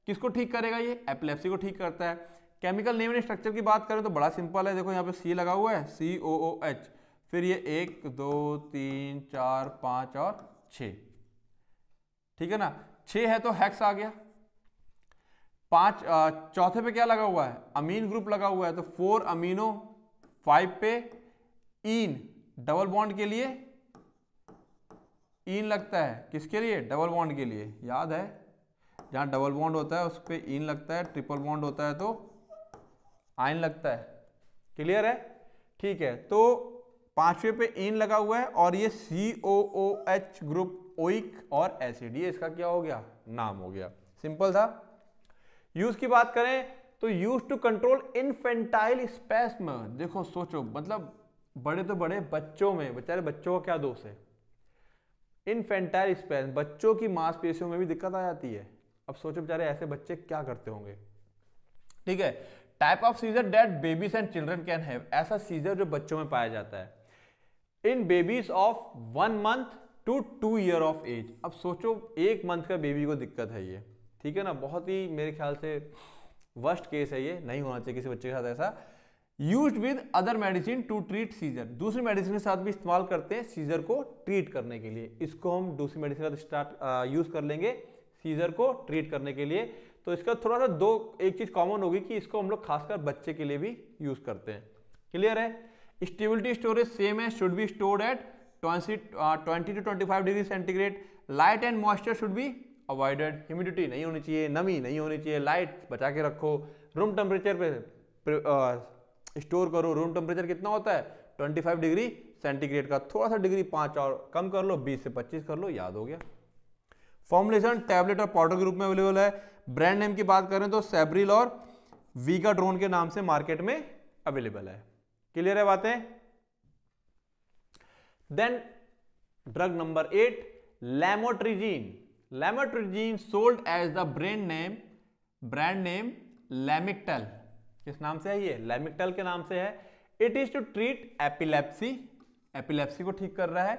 किसको ठीक करेगा ये एपिलेप्सी को ठीक करता है केमिकल नेम एंड स्ट्रक्चर की बात करें तो बड़ा सिंपल है देखो यहाँ पे सी लगा हुआ है सी ओ ओ एच फिर ये एक दो तीन चार पाँच और छ ठीक है ना छ है तो हैक्स आ गया पांच चौथे पे क्या लगा हुआ है अमीन ग्रुप लगा हुआ है तो फोर अमीनो फाइव पे इन डबल बॉन्ड के लिए इन लगता है किसके लिए डबल बॉन्ड के लिए याद है जहां डबल बॉन्ड होता है उस पर इन लगता है ट्रिपल बॉन्ड होता है तो आइन लगता है क्लियर है ठीक है तो पांचवे पे इन लगा हुआ है और ये C O O H group ओइक और एसिड ये इसका क्या हो गया नाम हो गया सिंपल था यूज की बात करें तो use to control infantile spasm देखो सोचो मतलब बड़े तो बड़े बच्चों में बेचारे बच्चों का क्या दोष है इनफेंटाइल स्पेन बच्चों की मांसपेशियों में भी दिक्कत आ जाती है अब सोचो बेचारे ऐसे बच्चे क्या करते होंगे ठीक है type of seizure that babies and children can have ऐसा सीजर जो बच्चों में पाया जाता है in babies of one month to two year of age अब सोचो एक मंथ का बेबी को दिक्कत है ये ठीक है ना बहुत ही मेरे ख्याल से वर्स्ट केस है ये नहीं होना चाहिए किसी बच्चे के साथ ऐसा use with other medicine to treat seizure दूसरी मेडिसिन के साथ भी इस्तेमाल करते हैं सीजर को ट्रीट करने के लिए इसको हम दूसरी मेडिसिन के साथ स्टार्ट यूज कर लेंगे सीजर को ट्रीट करने के लिए तो इसका थोड़ा सा दो एक चीज कॉमन होगी कि इसको हम लोग खासकर बच्चे के लिए भी यूज करते हैं क्लियर है स्टेबिलिटी स्टोरेज सेम है should be stored at twenty to twenty five degree centigrade light and moisture should be avoided humidity नहीं होनी चाहिए नमी नहीं होनी चाहिए लाइट बचा के रखो रूम टेम्परेचर पे स्टोर करो रूम टेम्परेचर कितना होता है 25 डिग्री सेंटीग्रेड का थोड़ा सा डिग्री पाँच और कम कर लो 20 से 25 कर लो याद हो गया फॉर्मुलेशन टैबलेट और पाउडर के रूप में अवेलेबल है ब्रांड नेम की बात करें तो सेब्रिल और वीगा ड्रोन के नाम से मार्केट में अवेलेबल है क्लियर है बातें then drug number eight lamotrigine lamotrigine sold as the brand name brand name Lamictal किस नाम से है ये लेमिकटल के नाम से है it is to treat epilepsy epilepsy को ठीक कर रहा है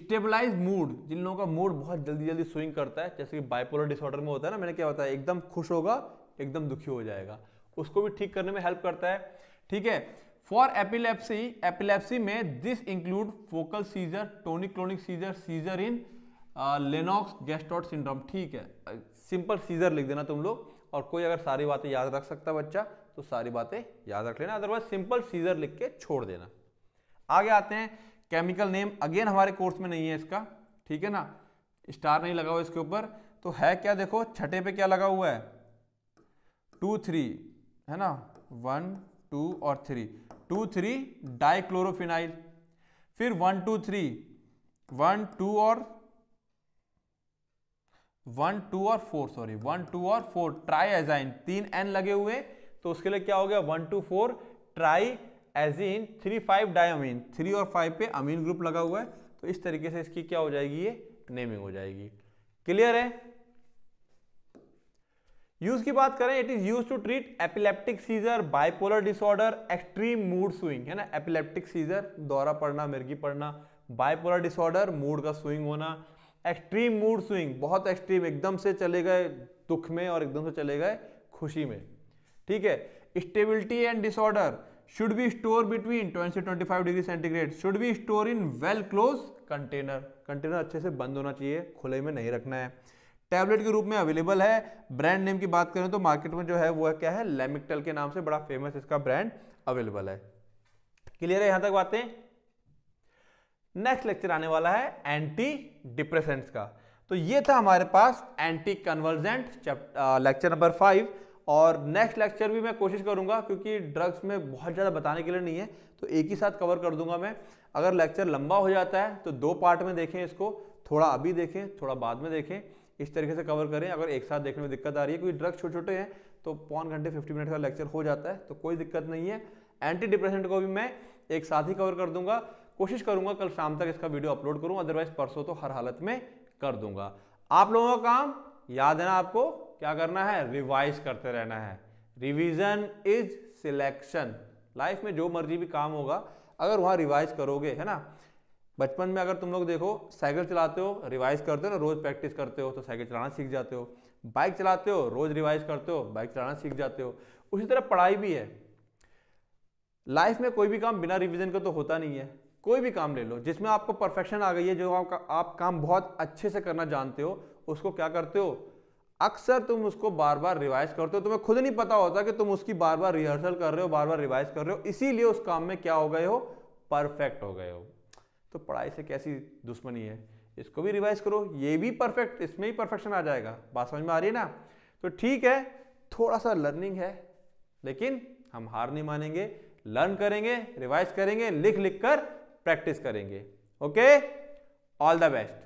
स्टेबलाइज मूड जिन लोगों का मूड बहुत जल्दी जल्दी स्विंग करता है जैसे कि बाइपोलर डिसऑर्डर में होता है ना मैंने क्या बताया एकदम खुश होगा एकदम दुखी हो जाएगा उसको भी ठीक करने में हेल्प करता है ठीक है फॉर एपिलेप्सी एपिलेप्सी में this include focal seizure tonic clonic seizure seizure in Lennox Gastaut syndrome ठीक है सिंपल सीजर लिख देना तुम लोग और कोई अगर सारी बातें याद रख सकता बच्चा तो सारी बातें याद रख लेना अदरवाइज सिंपल सीजर लिख के छोड़ देना आगे आते हैं केमिकल नेम अगेन हमारे कोर्स में नहीं है इसका ठीक है ना स्टार नहीं लगा हुआ इसके ऊपर तो है क्या देखो छठे पे क्या लगा हुआ है टू थ्री है ना वन टू और थ्री टू थ्री डाइक्लोरोफिनाइल फिर one two three one two और वन टू और फोर सॉरी वन टू और फोर ट्राई एजाइन तीन एन लगे हुए तो उसके लिए क्या हो गया one two four triazine three five diamine three और फाइव पे अमीन ग्रुप लगा हुआ है तो इस तरीके से इसकी क्या हो जाएगी ये नेमिंग हो जाएगी क्लियर है यूज की बात करें it is use to treat epileptic seizure bipolar disorder extreme mood swing है ना एपिलेप्टिक सीजर दौरा पड़ना मिर्गी पड़ना बाइपोलर डिसऑर्डर मूड का स्विंग होना एक्सट्रीम मूड स्विंग बहुत एक्सट्रीम एकदम से चले गए दुख में और एकदम से चले गए खुशी में ठीक है stability and disorder should be store between 20 से 25 degree centigrade should be store in well close container container अच्छे से बंद होना चाहिए खुले में नहीं रखना है टैबलेट के रूप में अवेलेबल है ब्रांड नेम की बात करें तो मार्केट में जो है वो है क्या है लेमिकटल के नाम से बड़ा फेमस इसका ब्रांड अवेलेबल है क्लियर है यहां तक बातें नेक्स्ट लेक्चर आने वाला है एंटी डिप्रेसेंट्स का तो ये था हमारे पास anti convergent lecture number five और नेक्स्ट लेक्चर भी मैं कोशिश करूंगा क्योंकि ड्रग्स में बहुत ज़्यादा बताने के लिए नहीं है तो एक ही साथ कवर कर दूंगा मैं अगर लेक्चर लंबा हो जाता है तो दो पार्ट में देखें इसको थोड़ा अभी देखें थोड़ा बाद में देखें इस तरीके से कवर करें अगर एक साथ देखने में दिक्कत आ रही है क्योंकि ड्रग्स छोटे छोटे हैं तो पौन घंटे फिफ्टी मिनट का लेक्चर हो जाता है तो कोई दिक्कत नहीं है एंटी डिप्रेशन को भी मैं एक साथ ही कवर कर दूंगा कोशिश करूंगा कल शाम तक इसका वीडियो अपलोड करूँ अदरवाइज परसों तो हर हालत में कर दूंगा आप लोगों का काम याद है ना आपको क्या करना है रिवाइज करते रहना है रिविजन इज सिलेक्शन लाइफ में जो मर्जी भी काम होगा अगर वहाँ रिवाइज करोगे है ना बचपन में अगर तुम लोग देखो साइकिल चलाते हो रिवाइज करते हो ना रोज़ प्रैक्टिस करते हो तो साइकिल चलाना सीख जाते हो बाइक चलाते हो रोज़ रिवाइज करते हो बाइक चलाना सीख जाते हो उसी तरह पढ़ाई भी है लाइफ में कोई भी काम बिना रिविजन का तो होता नहीं है कोई भी काम ले लो जिसमें आपको परफेक्शन आ गई है जो आपका आप काम बहुत अच्छे से करना जानते हो उसको क्या करते हो अक्सर तुम उसको बार बार रिवाइज करते हो तुम्हें खुद नहीं पता होता कि तुम उसकी बार बार रिहर्सल कर रहे हो बार बार रिवाइज कर रहे हो इसीलिए उस काम में क्या हो गए हो परफेक्ट हो गए हो तो पढ़ाई से कैसी दुश्मनी है इसको भी रिवाइज करो ये भी परफेक्ट इसमें ही परफेक्शन आ जाएगा बात समझ में आ रही है ना तो ठीक है थोड़ा सा लर्निंग है लेकिन हम हार नहीं मानेंगे लर्न करेंगे रिवाइज करेंगे लिख लिख कर प्रैक्टिस करेंगे ओके ऑल द बेस्ट